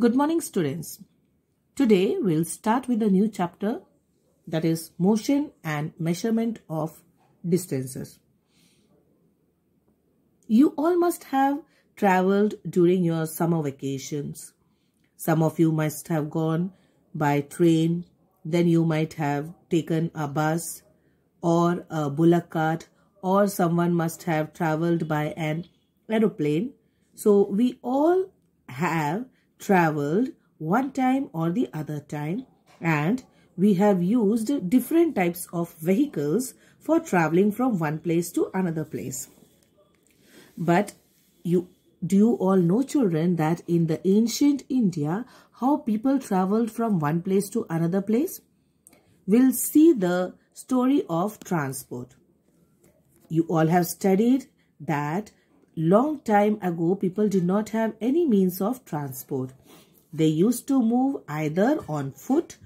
Good morning students. Today we'll start with a new chapter that is motion and measurement of distances. You all must have traveled during your summer vacations. Some of you must have gone by train, then you might have taken a bus or a bullock cart or someone must have traveled by an aeroplane. So we all have traveled one time or the other time and we have used different types of vehicles for traveling from one place to another place. But you do you all know children that in the ancient India, how people traveled from one place to another place? We'll see the story of transport. You all have studied that long time ago people did not have any means of transport. They used to move either on foot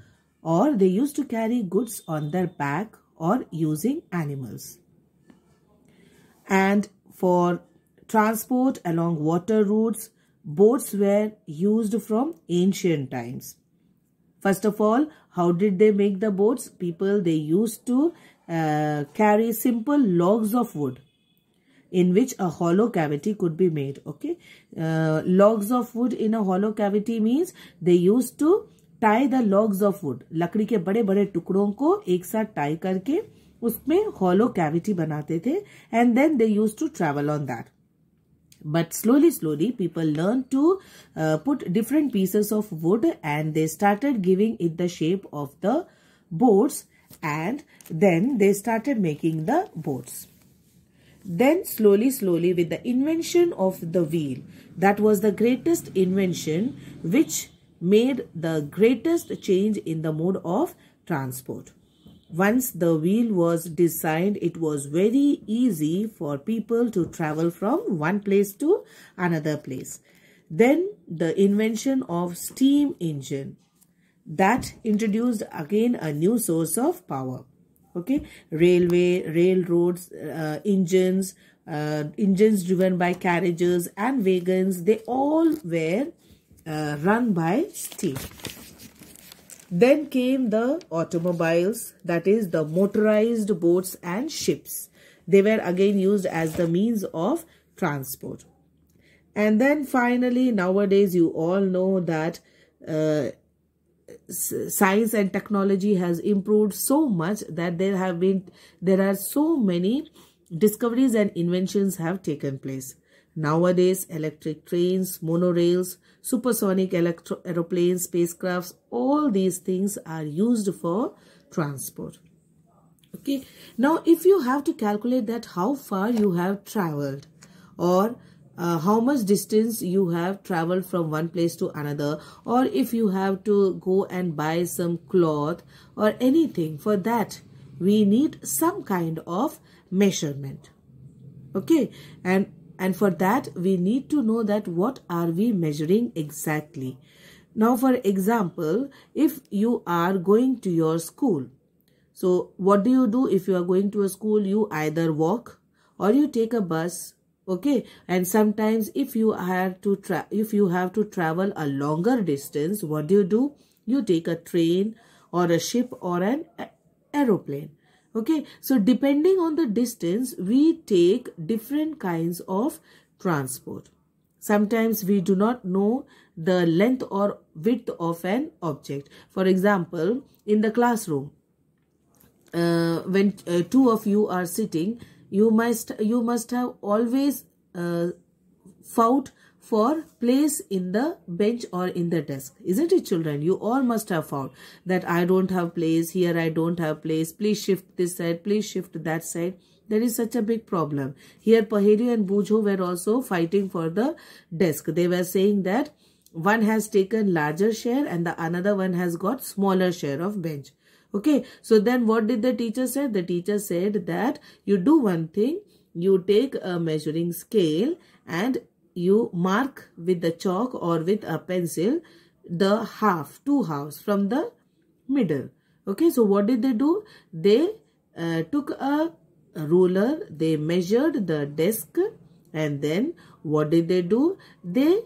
or they used to carry goods on their back or using animals. And for transport along water routes, boats were used from ancient times. First of all, how did they make the boats? People, they used to uh, carry simple logs of wood in which a hollow cavity could be made. Okay, uh, logs of wood in a hollow cavity means they used to tie the logs of wood. लकड़ी ke bade bade टुकड़ों ko ek साथ tie karke usme hollow cavity banate the, and then they used to travel on that. But slowly, slowly, people learned to uh, put different pieces of wood and they started giving it the shape of the boats and then they started making the boats. Then slowly, slowly with the invention of the wheel, that was the greatest invention which made the greatest change in the mode of transport. Once the wheel was designed, it was very easy for people to travel from one place to another place. Then the invention of steam engine that introduced again a new source of power okay railway railroads uh, engines uh, engines driven by carriages and wagons they all were uh, run by steam then came the automobiles that is the motorized boats and ships they were again used as the means of transport and then finally nowadays you all know that uh, science and technology has improved so much that there have been there are so many discoveries and inventions have taken place nowadays electric trains monorails supersonic electro aeroplanes spacecrafts all these things are used for transport okay now if you have to calculate that how far you have traveled or uh, how much distance you have traveled from one place to another or if you have to go and buy some cloth or anything for that we need some kind of measurement okay and and for that we need to know that what are we measuring exactly now for example if you are going to your school so what do you do if you are going to a school you either walk or you take a bus okay and sometimes if you have to tra if you have to travel a longer distance what do you do you take a train or a ship or an aeroplane okay so depending on the distance we take different kinds of transport sometimes we do not know the length or width of an object for example in the classroom uh, when uh, two of you are sitting you must, you must have always uh, fought for place in the bench or in the desk. Isn't it children? You all must have found that I don't have place, here I don't have place, please shift this side, please shift that side. There is such a big problem. Here pahiri and Bujo were also fighting for the desk. They were saying that one has taken larger share and the another one has got smaller share of bench. Okay, so then what did the teacher said? The teacher said that you do one thing, you take a measuring scale and you mark with the chalk or with a pencil the half, two halves from the middle. Okay, so what did they do? They uh, took a ruler, they measured the desk and then what did they do? They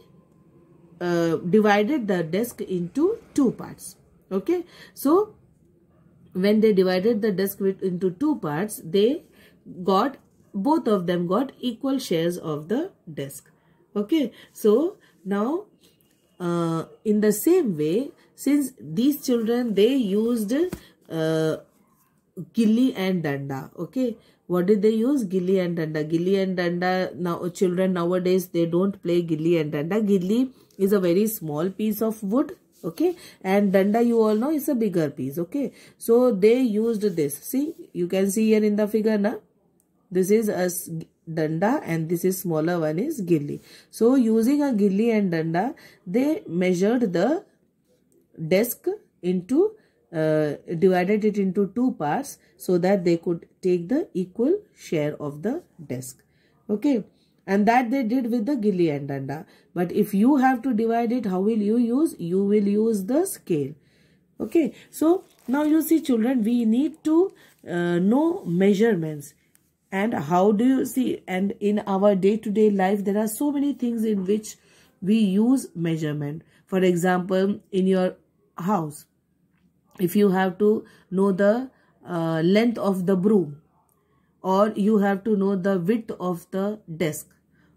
uh, divided the desk into two parts. Okay, so when they divided the disk into two parts, they got, both of them got equal shares of the disk. Okay, so now uh, in the same way, since these children, they used uh, gilli and danda. Okay, what did they use gilli and danda gilli and danda now children nowadays they don't play gilli and danda gilli is a very small piece of wood okay and danda you all know is a bigger piece okay so they used this see you can see here in the figure na this is a danda and this is smaller one is gilli so using a gilli and danda they measured the desk into uh, divided it into two parts so that they could take the equal share of the desk okay and that they did with the gilli and danda. But if you have to divide it, how will you use? You will use the scale. Okay. So, now you see children, we need to uh, know measurements. And how do you see? And in our day-to-day -day life, there are so many things in which we use measurement. For example, in your house, if you have to know the uh, length of the broom, or you have to know the width of the desk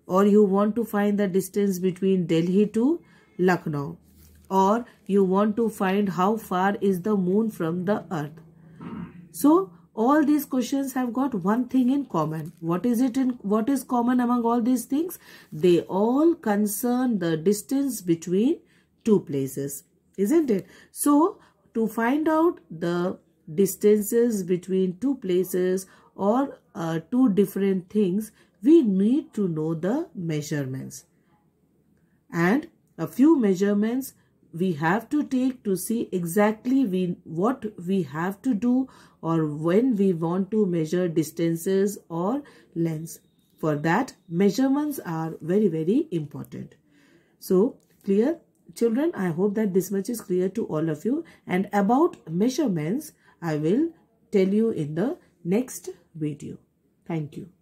or you want to find the distance between Delhi to Lucknow or you want to find how far is the moon from the earth. So all these questions have got one thing in common. What is it in what is common among all these things? They all concern the distance between two places, isn't it? So to find out the distances between two places or uh, two different things, we need to know the measurements. And a few measurements we have to take to see exactly we, what we have to do or when we want to measure distances or lengths. For that, measurements are very, very important. So, clear? Children, I hope that this much is clear to all of you. And about measurements, I will tell you in the next video. Thank you.